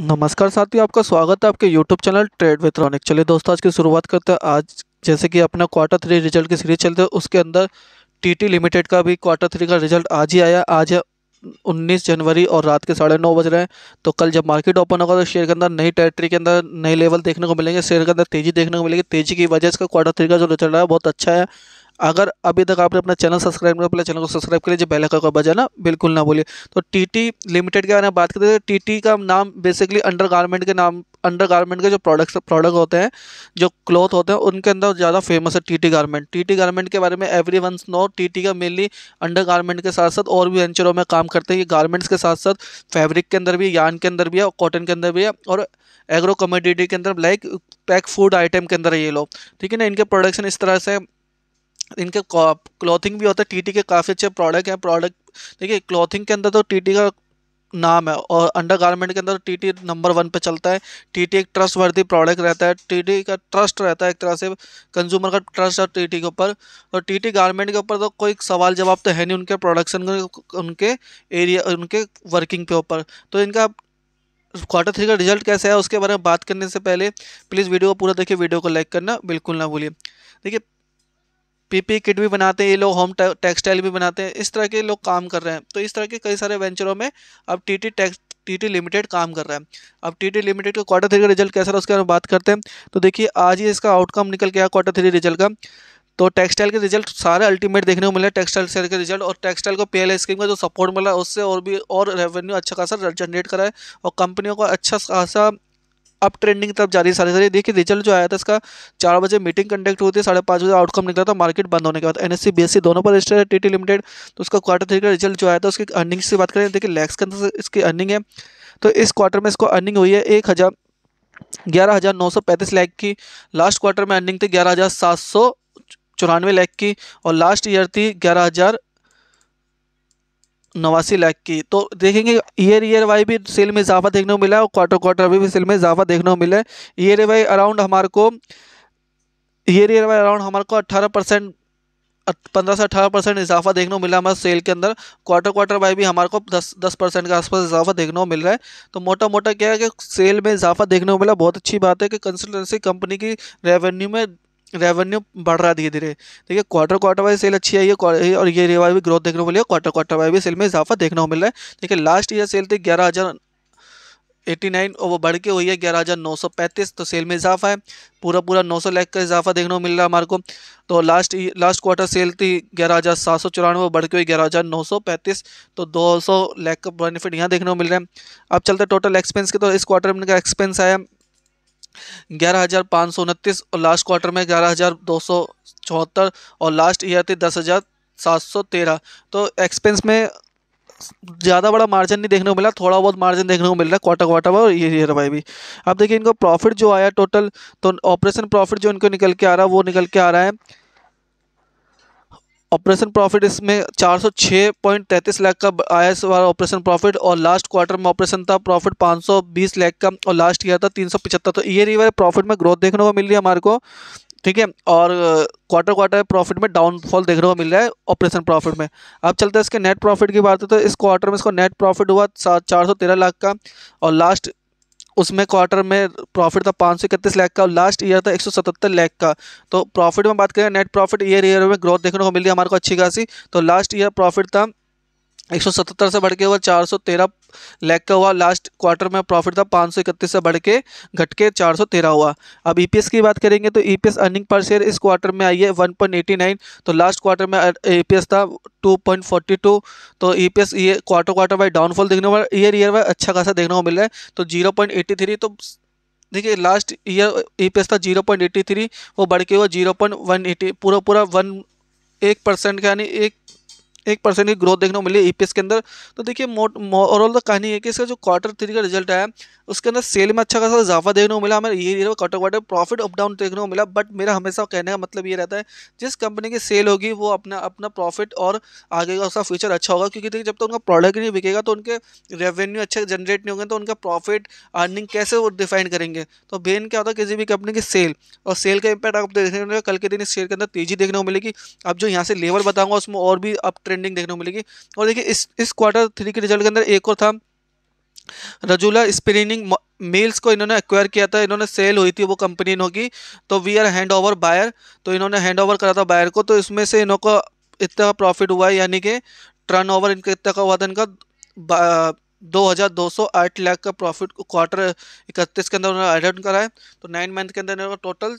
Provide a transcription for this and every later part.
नमस्कार साथियों आपका स्वागत है आपके YouTube channel trade with Ronik चलिए दोस्तों आज की शुरुआत करते हैं आज जैसे कि अपना क्वार्टर थ्री रिजल्ट की सीरीज चलते हैं उसके अंदर टीटी लिमिटेड का भी क्वार्टर थ्री का रिजल्ट आज ही आया आज है 19 जनवरी और रात के साढ़े नौ बज रहे हैं तो कल जब मार्केट ओपन होगा तो शेयर के अंदर नई टेरिटरी के अंदर नए लेवल देखने को मिलेंगे शेयर के अंदर तेज़ी देखने को मिलेगी तेज़ी की वजह से क्वार्टर थ्री का जो रिजल्ट है बहुत अच्छा है अगर अभी तक आपने अपना चैनल सब्सक्राइब नहीं किया चैनल को सब्सक्राइब करिए पहले बेल आइकन को बजाना बिल्कुल ना बोलिए तो टीटी लिमिटेड के बारे में बात करते हैं तो टीटी का नाम बेसिकली अंडर गारमेंट के नाम अंडर गारमेंट के जो प्रोडक्ट्स प्रोडक्ट होते हैं जो क्लॉथ होते हैं उनके अंदर ज़्यादा फेमस है टी गारमेंट टी गारमेंट के बारे में एवरी वन नो टी का मेनली अंडर गारमेंट के साथ साथ और भी वेंचरों में काम करते हैं ये गारमेंट्स के साथ साथ फैब्रिक के अंदर भी यान के अंदर भी है कॉटन के अंदर भी है और एग्रो कमोडिटी के अंदर लाइक पैक फूड आइटम के अंदर है ये लोग ठीक है ना इनके प्रोडक्शन इस तरह से इनके क्लॉथिंग भी होता है टीटी के काफ़ी अच्छे प्रोडक्ट हैं प्रोडक्ट देखिए क्लॉथिंग के अंदर तो टीटी का नाम है और अंडर गारमेंट के अंदर टीटी नंबर वन पे चलता है टीटी एक ट्रस्ट वर्दी प्रोडक्ट रहता है टीटी का ट्रस्ट रहता है एक तरह से कंज्यूमर का ट्रस्ट है टीटी के ऊपर और टीटी गारमेंट के ऊपर तो कोई सवाल जवाब तो है नहीं उनके प्रोडक्शन उनके एरिया उनके वर्किंग के ऊपर तो इनका क्वार्टर थ्री का रिजल्ट कैसा है उसके बारे में बात करने से पहले प्लीज़ वीडियो को पूरा देखिए वीडियो को लाइक करना बिल्कुल ना भूलिए देखिए पीपी किट भी बनाते हैं ये लोग होम टेक्सटाइल भी बनाते हैं इस तरह के लोग काम कर रहे हैं तो इस तरह के कई सारे वेंचरों में अब T T tex T T limited काम कर रहा है अब टी टी लिमिटेड का क्वार्टर थ्री का रिजल्ट कैसा रहा उसके बारे में बात करते हैं तो देखिए आज ही इसका आउटकम निकल गया क्वार्टर थ्री रिजल्ट का तो टेक्सटाइल के रिजल्ट सारे अल्टीमेट देखने को मिले टेक्सटाइल सेल के रिजल्ट और टेक्सटाइल को पीएलआई स्कीम का जो सपोर्ट मिला उससे और भी और रेवेन्यू अच्छा खासा जनरेट करा है और कंपनियों को अच्छा खासा अप ट्रेंडिंग तरफ जा रही है सारी सारी देखिए रिजल्ट जो आया था इसका चार बजे मीटिंग कंडक्ट हुई थी साढ़े पाँच बजे आउटकम निकला था मार्केट बंद होने के बाद एन एस e, e दोनों पर रजिस्टर है टी टी लिमिटेड तो उसका क्वार्टर थ्री का रिजल्ट जो आया था उसकी अर्निंग से बात करें देखिए लैक्स के अंदर इसकी अर्निंग है तो इस क्वार्टर में इसको अर्निंग हुई है एक हज़ार ग्यारह हज़ार नौ सौ पैंतीस लाख की लास्ट क्वार्टर में अर्निंग थी ग्यारह हज़ार सात सौ चौरानवे लाख की और लास्ट ईयर थी ग्यारह हज़ार नवासी लाख की तो देखेंगे ईयर ईयर वाई भी सेल में इजाफा देखने को मिला है और क्वार्टर क्वार्टर भी, भी सेल में इजाफा देखने को मिला है ईयर वाई अराउंड हमारे को ईयर ईयर वाई अराउंड हमारे को अट्ठारह परसेंट पंद्रह से अठारह परसेंट इजाफा देखने को मिला हमारे सेल के अंदर क्वार्टर क्वार्टर वाई भी हमारे को दस दस परसेंट के आसपास इजाफा देखने को मिल रहा है तो मोटा मोटा क्या है कि सेल में इजाफा देखने को मिला बहुत अच्छी बात है कि कंसल्टेंसी कंपनी की रेवेन्यू में रेवेन्यू बढ़ रहा है धीरे धीरे देखिए क्वार्टर क्वार्टर वाइज सेल अच्छी आई है और ये रेवा भी ग्रोथ देखने को मिली है क्वार्टर क्वार्टर वाइज भी सेल में इजाफा देखने को मिल रहा है देखिए लास्ट ईयर सेल थी ग्यारह हज़ार एटी नाइन और वो बढ़ के हुई है ग्यारह हज़ार नौ सौ पैंतीस तो सेल में इजाफा है पूरा पूरा नौ सौ लाख का इजाफा देखने को मिल रहा है हमारे को तो लास्ट लास्ट क्वार्टर सेल थी ग्यारह हज़ार सात सौ चौरानवे बढ़ के हुई ग्यारह हज़ार नौ सौ पैंतीस तो दो सौ लाख का बेनिफिट यहाँ देखने को मिल रहा है अब चलते टोटल एक्सपेंस के तो इस क्वार्टर में इनका एक्सपेंस आया ग्यारह हज़ार पाँच सौ उनतीस और लास्ट क्वार्टर में ग्यारह हज़ार दो सौ चौहत्तर और लास्ट ईयर थी दस हज़ार सात सौ तेरह तो एक्सपेंस में ज़्यादा बड़ा मार्जिन नहीं देखने को मिला थोड़ा बहुत मार्जिन देखने को मिल रहा है क्वार्टर क्वार्टर और और ईयर वाई भी अब देखिए इनको प्रॉफिट जो आया टोटल तो ऑपरेशन प्रॉफिट जो इनको निकल के आ रहा है वो निकल के आ रहा है ऑपरेशन प्रॉफिट इसमें 406.33 लाख का आया इस बार ऑपरेशन प्रॉफिट और लास्ट क्वार्टर में ऑपरेशन था प्रॉफिट 520 लाख का और लास्ट ईयर था 375 तो ईयर ईयर प्रॉफिट में ग्रोथ देखने को मिल रही है हमारे को ठीक है और क्वार्टर क्वार्टर प्रॉफिट में डाउनफॉल देखने को मिल रहा है ऑपरेशन प्रॉफिट में अब चलते हैं इसके नेट प्रॉफिट की बात है तो इस क्वार्टर में इसको नेट प्रॉफिट हुआ चार सौ तेरह लाख का और लास्ट उसमें क्वार्टर में प्रॉफिट था पाँच सौ इकतीस लाख का और लास्ट ईयर था एक सौ सतहत्तर लाख का तो प्रॉफिट में बात करें नेट प्रॉफिट ईयर ईयर में ग्रोथ देखने को मिली हमारे को अच्छी खासी तो लास्ट ईयर प्रॉफिट था 177 से बढ़ के हुआ 413 लैख का हुआ लास्ट क्वार्टर में प्रॉफिट था 531 से बढ़ के घट के 413 हुआ अब ईपीएस e की बात करेंगे तो ईपीएस अर्निंग पर शेयर इस क्वार्टर में आई है 1.89 तो लास्ट क्वार्टर में ईपीएस e था 2.42 तो ईपीएस e ये क्वार्टर क्वार्टर वाइज डाउनफॉल देखने को ईयर ईयर बाई अच्छा खासा देखने को मिल रहा है तो जीरो तो देखिए लास्ट ईयर ई था जीरो पॉइंट एट्टी थ्री वो बढ़ के हुआ जीरो पॉइंट वन एटी पूरा पूरा वन एक परसेंट का यानी एक एक परसेंट की ग्रोथ देखने को मिली ई e के अंदर तो देखिए ओवरऑल तो कहानी है कि इसका जो क्वार्टर थ्री का रिजल्ट आया उसके अंदर सेल में अच्छा खासा इजाफा देखने को मिला हमें ये quarter quarter profit up down देखने को मिला बट मेरा हमेशा कहने का मतलब ये रहता है जिस कंपनी की सेल होगी वो अपना अपना प्रॉफिट और आगे का उसका फ्यूचर अच्छा होगा क्योंकि देखिए जब तक तो उनका प्रोडक्ट नहीं बिकेगा तो उनके रेवेन्यू अच्छे जनरेट नहीं होंगे तो उनका प्रॉफिट अर्निंग कैसे वो डिफाइन करेंगे तो बेन क्या होता है किसी भी कंपनी की सेल और सेल का इम्पैक्ट आप देखने कल के दिन इस शेयर के अंदर तेजी देखने को मिलेगी अब जो यहाँ से लेवल बताऊँगा उसमें और भी अप ट्रेंडिंग देखने को मिलेगी और देखिए इस इस क्वार्टर थ्री के रिजल्ट के अंदर एक और था रजूला स्पिनिंग मेल्स को इन्होंने एक्वायर किया था इन्होंने सेल हुई थी वो कंपनी इन्हों की तो we are hand over buyer तो इन्होंने हैंड ओवर करा था बायर को तो इसमें से इन्हों का इतना प्रॉफिट हुआ है यानी कि टर्न ओवर इनका इतना का हुआ था इनका दो हज़ार दो सौ आठ लाख का प्रॉफिट क्वार्टर इकतीस के अंदर उन्होंने एड कराया तो नाइन मंथ के अंदर इन्होंने टोटल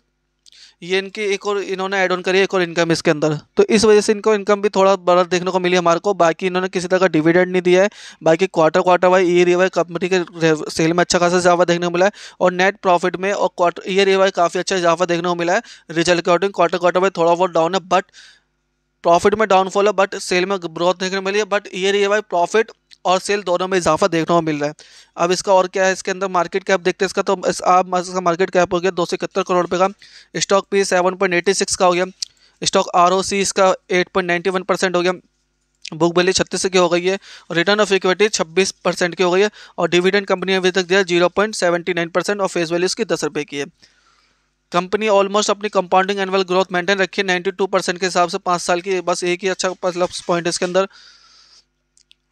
ये इनकी एक और इन्होंने ऐड ऑन करी एक और इनकम इसके अंदर तो इस वजह से इनको इनकम भी थोड़ा बड़ा देखने को मिली हमारे को बाकी इन्होंने किसी तरह का डिविडेंड नहीं दिया है बाकी quarter quarter Y year E Y company के सेल में अच्छा खासा इजाफा देखने को मिला है और नेट प्रॉफिट में और क्वार्टर ईयर ई वाई काफ़ी अच्छा इजाफा देखने को मिला है result according quarter quarter Y थोड़ा बहुत डाउन है बट प्रॉफिट में डाउनफॉल है बट सेल में ग्रोथ देखने को मिली है but year E Y profit और सेल दोनों में इजाफा देखने को मिल रहा है अब इसका और क्या है इसके अंदर मार्केट कैप देखते हैं इसका तो इस आप इसका मार्केट कैप हो गया दो सौ इकहत्तर करोड़ रुपये का stock P seven point eighty six का हो गया स्टॉक आर इसका eight point ninety one percent हो गया बुक वैल्यू छत्तीस की हो गई है और रिटर्न ऑफ इक्विटी छब्बीस परसेंट की हो गई है और डिविडेंड कंपनी अभी तक दिया zero point seventy nine percent और फेस वैल्यू इसकी दस रुपये की है कंपनी ऑलमोस्ट अपनी कंपाउंडिंग एनुअल ग्रोथ मेंटेन रखी है नाइन्टी टू परसेंट के हिसाब से पाँच साल की बस एक ही अच्छा मतलब पॉइंट इसके अंदर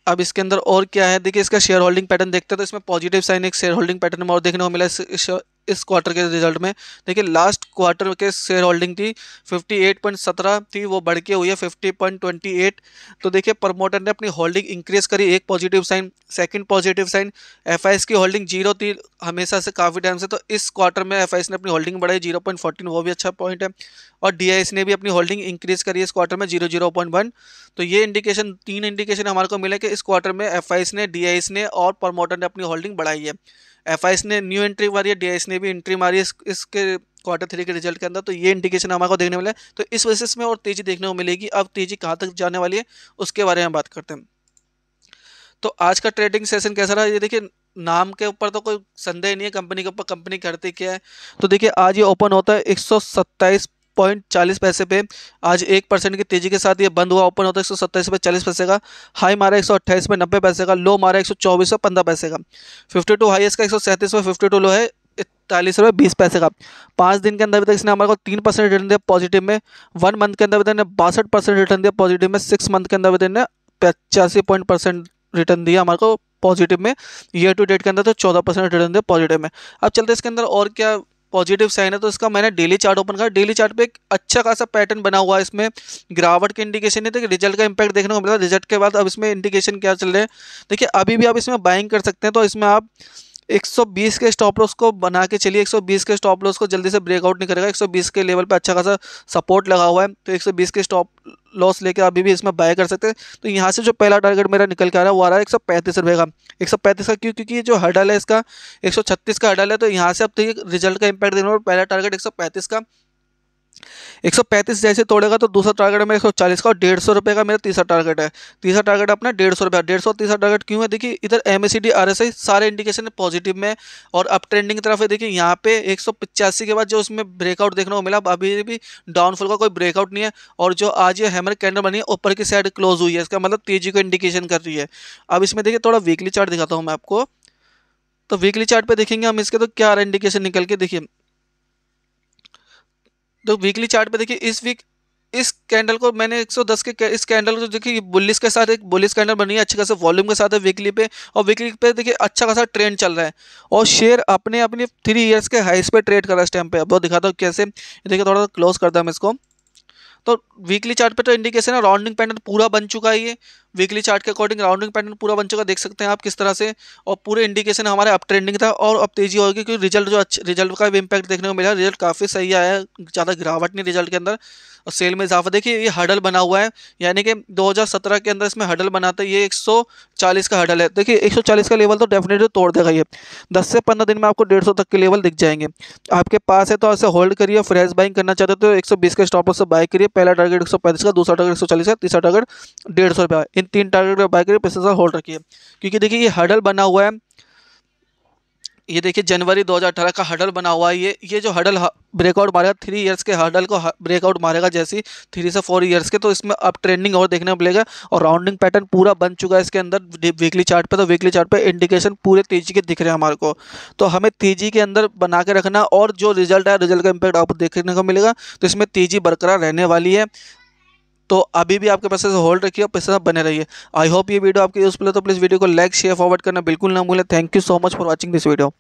अब इसके अंदर और क्या है देखिए इसका शेयर होल्डिंग पैटर्न देखते हैं तो इसमें पॉजिटिव साइन एक शेयर होल्डिंग पैटर्न में और देखने को मिला इस क्वार्टर के रिजल्ट में देखिए लास्ट क्वार्टर के शेयर होल्डिंग थी 58.17 थी वो बढ़ के हुई है 50.28 तो देखिए प्रमोटर ने अपनी होल्डिंग इंक्रीज करी एक positive sign second positive sign F की होल्डिंग जीरो थी हमेशा से काफ़ी टाइम से तो इस क्वार्टर में एफ ने अपनी होल्डिंग बढ़ाई जीरो वो भी अच्छा पॉइंट है और डी ने भी अपनी होल्डिंग इंक्रीज करी इस क्वार्टर में जीरो जीरो पॉइंट वन तो ये इंडिकेशन तीन इंडिकेशन हमारे को मिले कि इस क्वार्टर में एफ ने डी ने और प्रमोटर ने अपनी होल्डिंग बढ़ाई है एफ ने न्यू एंट्री मारी है डी ने भी एंट्री मारी है इसके क्वार्टर थ्री के रिजल्ट के अंदर तो ये इंडिकेशन हमारे को देखने मिला है तो इस वजह से इसमें और तेज़ी देखने को मिलेगी अब तेज़ी कहाँ तक जाने वाली है उसके बारे में बात करते हैं तो आज का ट्रेडिंग सेशन कैसा रहा ये देखिए नाम के ऊपर तो कोई संदेह नहीं है कंपनी के ऊपर कंपनी करती क्या है तो देखिए आज ये ओपन होता है एक पॉइंट चालीस पैसे पे आज एक परसेंट की तेजी के साथ ये बंद हुआ ओपन होता है एक सौ सत्ताईस पे चालीस पैसे का हाई मारा एक सौ अट्ठाईस पे नब्बे पैसे का लो मारा एक सौ चौबीस पे पंद्रह पैसे का फिफ्टी टू हाई का एक सौ सैंतीस पे फिफ्टी टू लो है इकतालीस रुपये बीस पैसे का पाँच दिन के अंदर अभी तक इसने हमारे को तीन परसेंट रिटर्न दिया पॉजिटिव में वन मंथ के अंदर अभी ने बासठ परसेंट रिटर्न दिया पॉजिटिव में सिक्स मंथ के अंदर अभी ने पचासी पॉइंट परसेंट रिटर्न दिया हमारे को पॉजिटिव में ईयर टू डेट के अंदर तो चौदह परसेंट रिटर्न दिया पॉजिटिव में अब चलते इसके अंदर और क्या पॉजिटिव साइन है तो इसका मैंने डेली चार्ट ओपन करा डेली चार्ट पे एक अच्छा खासा पैटर्न बना हुआ है इसमें गिरावट के इंडिकेशन है तो रिजल्ट का इंपैक्ट देखने को मिला रिजल्ट के बाद अब इसमें इंडिकेशन क्या चल रहे हैं देखिए अभी भी आप इसमें बाइंग कर सकते हैं तो इसमें आप 120 के स्टॉप लॉस को बना के चलिए 120 के स्टॉप लॉस को जल्दी से ब्रेकआउट नहीं करेगा 120 के लेवल पे अच्छा खासा सपोर्ट लगा हुआ है तो 120 के स्टॉप लॉस लेकर अभी भी इसमें बाय कर सकते हैं तो यहाँ से जो पहला टारगेट मेरा निकल के आ रहा है वो आ रहा है एक सौ पैंतीस रुपये का एक सौ पैंतीस का क्यों क्योंकि जो हडल है इसका एक सौ छत्तीस का हडल है तो यहाँ से अब तो रिजल्ट का इम्पैक्ट देना पहला टारगेट एक सौ पैंतीस का एक सौ पैंतीस जैसे तोड़ेगा तो दूसरा टारगेट मेरा एक सौ चालीस का और डेढ़ सौ रुपये का मेरा तीसरा टारगेट है तीसरा टारगेट अपना डेढ़ सौ रुपये डेढ़ सौ तीसरा टारगेट क्यों है देखिए इधर एम एस सारे इंडिकेशन है पॉजिटिव में और अप ट्रेंडिंग की तरफ है देखिए यहाँ पे एक सौ पिचासी के बाद जो उसमें ब्रेकआउट देखने को मिला अभी भी डाउनफॉल का कोई ब्रेकआउट नहीं है और जो आज ये हैमर कैंडल बनी है ऊपर की साइड क्लोज हुई है इसका मतलब तेजी को इंडिकेशन कर रही है अब इसमें देखिए थोड़ा वीकली चार्ट दिखाता हूँ मैं आपको तो वीकली चार्ट पे देखेंगे हम इसके तो क्या इंडिकेशन निकल के देखिए तो वीकली चार्ट पे देखिए इस वीक इस कैंडल को मैंने 110 के इस कैंडल को देखिए बुलिस के साथ एक बुलिस कैंडल बनी है अच्छे खासा वॉल्यूम के साथ है वीकली पे और वीकली पे देखिए अच्छा खासा ट्रेंड चल रहा है और शेयर अपने अपने थ्री इयर्स के हाइस पे ट्रेड कर रहा है इस टाइम पे अब दिखाता हूँ कैसे देखिए थोड़ा सा क्लोज करता हूँ मैं इसको तो वीकली चार्ट पे तो इंडिकेशन है राउंडिंग पैनल पूरा बन चुका है ये वीकली चार्ट के अकॉर्डिंग राउंडिंग पैटर्न पूरा बन चुका देख सकते हैं आप किस तरह से और पूरे इंडिकेशन हमारे अप ट्रेंडिंग था और अब तेजी होगी क्योंकि रिजल्ट जो अच्छा रिजल्ट का भी इंपैक्ट देखने को मिला रिजल्ट काफ़ी सही आया ज़्यादा गिरावट नहीं रिजल्ट के अंदर और सेल में इजाफा देखिए ये हडल बना हुआ है यानी कि दो के अंदर इसमें हडल बना था ये एक का हडल है देखिए एक का लेवल तो डेफिनेटली तोड़ देगा ये दस से पंद्रह दिन में आपको डेढ़ तक के लेवल दिख जाएंगे आपके पास है तो ऐसे होल्ड करिए फ्रेश बाइंग करना चाहते हो तो बीस के स्टॉप से बाय करिए पहला टारगेट एक का दूसरा टारगेट एक का तीसरा टारगेट डेढ़ सौ इन तीन टारगेट बाय करके प्रशंसा होल्ड रखिए क्योंकि देखिए ये हडल बना हुआ है ये देखिए जनवरी 2018 का हडल बना हुआ है ये ये जो हडल ब्रेकआउट मारेगा थ्री इयर्स के हडल को ब्रेकआउट मारेगा जैसी थ्री से फोर इयर्स के तो इसमें अब ट्रेंडिंग और देखने को मिलेगा और राउंडिंग पैटर्न पूरा बन चुका है इसके अंदर वीकली चार्ट पे तो वीकली चार्ट पे इंडिकेशन पूरे तेजी के दिख रहे हैं हमारे को तो हमें तेजी के अंदर बना के रखना और जो रिजल्ट है रिजल्ट का इम्पैक्ट आपको देखने को मिलेगा तो इसमें तेजी बरकरार रहने वाली है तो अभी भी आपके पैसे से होल्ड रखिए और पैसे साथ बने रहिए आई होप ये वीडियो आपके यूजफुल है तो प्लीज़ वीडियो को लाइक शेयर फॉरवर्ड करना बिल्कुल ना भूलें thank you so much for watching this video